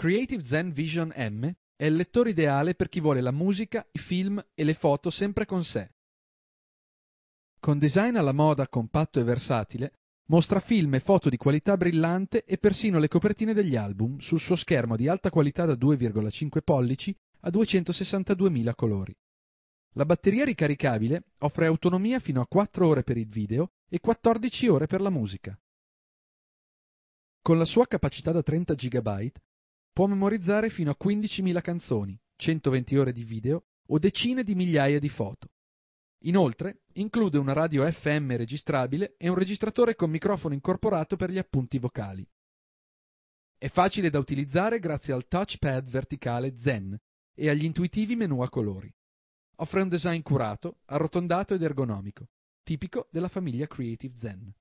Creative Zen Vision M è il lettore ideale per chi vuole la musica, i film e le foto sempre con sé. Con design alla moda compatto e versatile, mostra film e foto di qualità brillante e persino le copertine degli album sul suo schermo di alta qualità da 2,5 pollici a 262.000 colori. La batteria ricaricabile offre autonomia fino a 4 ore per il video e 14 ore per la musica. Con la sua capacità da 30 GB può memorizzare fino a 15.000 canzoni, 120 ore di video o decine di migliaia di foto. Inoltre, include una radio FM registrabile e un registratore con microfono incorporato per gli appunti vocali. È facile da utilizzare grazie al touchpad verticale Zen e agli intuitivi menu a colori. Offre un design curato, arrotondato ed ergonomico, tipico della famiglia Creative Zen.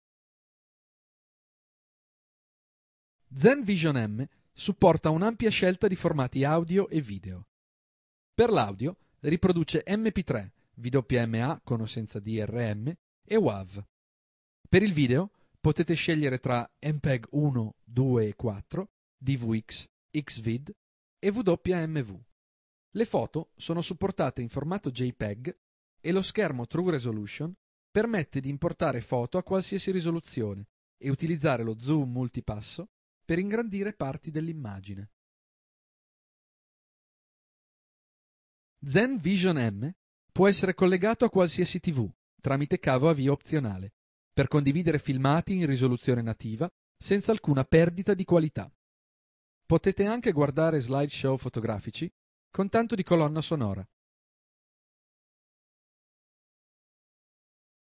Zen Vision M supporta un'ampia scelta di formati audio e video. Per l'audio riproduce MP3, VDMA con o senza DRM e WAV. Per il video potete scegliere tra MPEG 1, 2 e 4, DVX, XVID e WMV. Le foto sono supportate in formato JPEG e lo schermo True Resolution permette di importare foto a qualsiasi risoluzione e utilizzare lo zoom multipasso per ingrandire parti dell'immagine. Zen Vision M può essere collegato a qualsiasi TV tramite cavo a via opzionale per condividere filmati in risoluzione nativa senza alcuna perdita di qualità. Potete anche guardare slideshow fotografici con tanto di colonna sonora.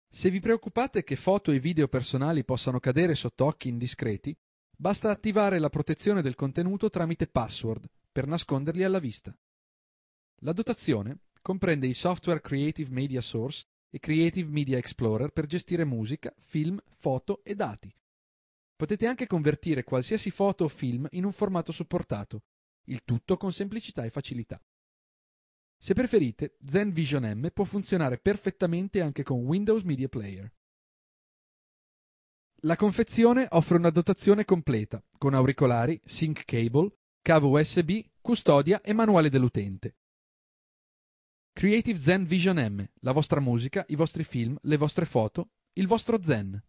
Se vi preoccupate che foto e video personali possano cadere sotto occhi indiscreti, Basta attivare la protezione del contenuto tramite password per nasconderli alla vista. La dotazione comprende i software Creative Media Source e Creative Media Explorer per gestire musica, film, foto e dati. Potete anche convertire qualsiasi foto o film in un formato supportato, il tutto con semplicità e facilità. Se preferite, Zen Vision M può funzionare perfettamente anche con Windows Media Player. La confezione offre una dotazione completa, con auricolari, sync cable, cavo USB, custodia e manuale dell'utente. Creative Zen Vision M, la vostra musica, i vostri film, le vostre foto, il vostro Zen.